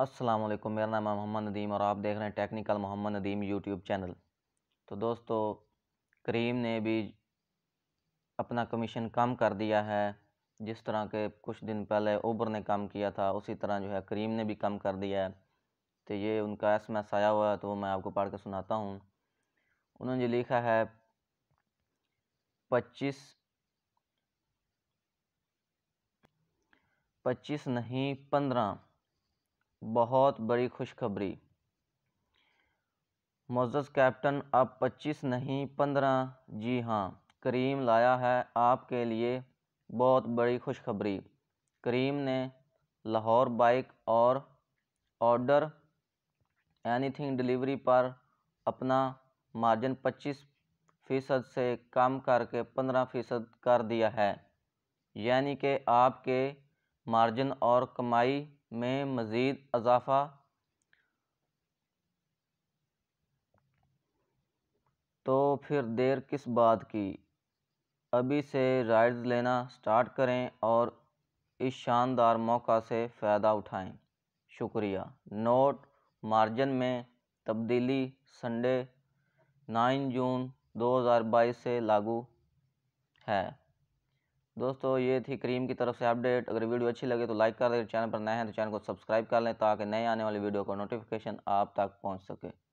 अस्सलाम वालेकुम मेरा नाम है मोहम्मद नदीम और आप देख रहे हैं technical Mohammad Nadeem YouTube channel तो दोस्तों करीम ने भी अपना कमीशन कम कर दिया है जिस तरह के कुछ दिन पहले ओबर ने कम किया था उसी तरह जो है करीम ने भी कम कर दिया है तो ये उनका एस एम आया हुआ है तो मैं आपको पढ़ कर सुनाता हूँ उन्होंने लिखा है पच्चीस पच्चीस नहीं पंद्रह बहुत बड़ी खुशखबरी मोजस कैप्टन अब 25 नहीं 15 जी हाँ करीम लाया है आपके लिए बहुत बड़ी खुशखबरी करीम ने लाहौर बाइक और ऑर्डर एनीथिंग डिलीवरी पर अपना मार्जिन 25 फ़ीसद से कम करके 15 फ़ीसद कर दिया है यानी कि आपके मार्जिन और कमाई में मज़ीद अजाफा तो फिर देर किस बात की अभी से राइड्स लेना स्टार्ट करें और इस शानदार मौका से फ़ायदा उठाएं शुक्रिया नोट मार्जिन में तब्दीली संडे 9 जून 2022 से लागू है दोस्तों ये थी क्रीम की तरफ से अपडेट अगर वीडियो अच्छी लगे तो लाइक कर दें चैनल पर नए हैं तो चैनल को सब्सक्राइब कर लें ताकि नए आने वाली वीडियो का नोटिफिकेशन आप तक पहुंच सके